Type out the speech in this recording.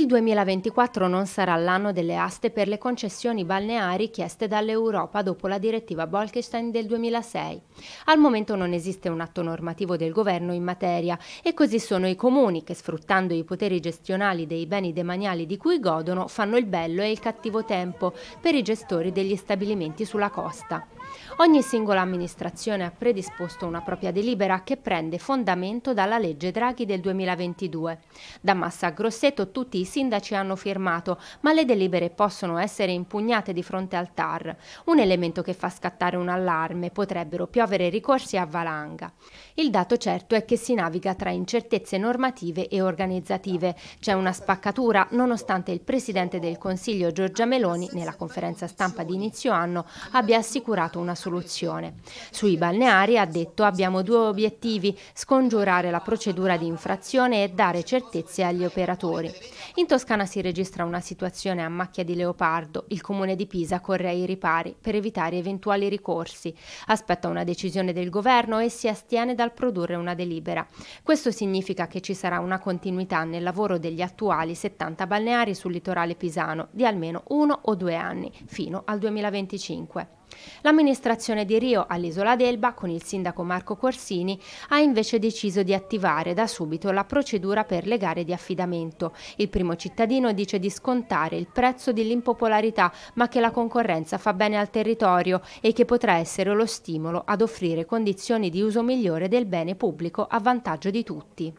Il 2024 non sarà l'anno delle aste per le concessioni balneari chieste dall'Europa dopo la direttiva Bolkestein del 2006. Al momento non esiste un atto normativo del governo in materia e così sono i comuni che sfruttando i poteri gestionali dei beni demaniali di cui godono fanno il bello e il cattivo tempo per i gestori degli stabilimenti sulla costa. Ogni singola amministrazione ha predisposto una propria delibera che prende fondamento dalla legge Draghi del 2022. Da Massa a Grosseto tutti i sindaci hanno firmato, ma le delibere possono essere impugnate di fronte al TAR, un elemento che fa scattare un allarme, potrebbero piovere ricorsi a valanga. Il dato certo è che si naviga tra incertezze normative e organizzative. C'è una spaccatura nonostante il Presidente del Consiglio Giorgia Meloni nella conferenza stampa di inizio anno abbia assicurato una soluzione. Sui balneari ha detto abbiamo due obiettivi, scongiurare la procedura di infrazione e dare certezze agli operatori. In Toscana si registra una situazione a macchia di leopardo. Il comune di Pisa corre ai ripari per evitare eventuali ricorsi. Aspetta una decisione del governo e si astiene dal produrre una delibera. Questo significa che ci sarà una continuità nel lavoro degli attuali 70 balneari sul litorale pisano di almeno uno o due anni, fino al 2025. L'amministrazione di Rio all'isola d'Elba, con il sindaco Marco Corsini, ha invece deciso di attivare da subito la procedura per le gare di affidamento. Il primo cittadino dice di scontare il prezzo dell'impopolarità, ma che la concorrenza fa bene al territorio e che potrà essere lo stimolo ad offrire condizioni di uso migliore del bene pubblico a vantaggio di tutti.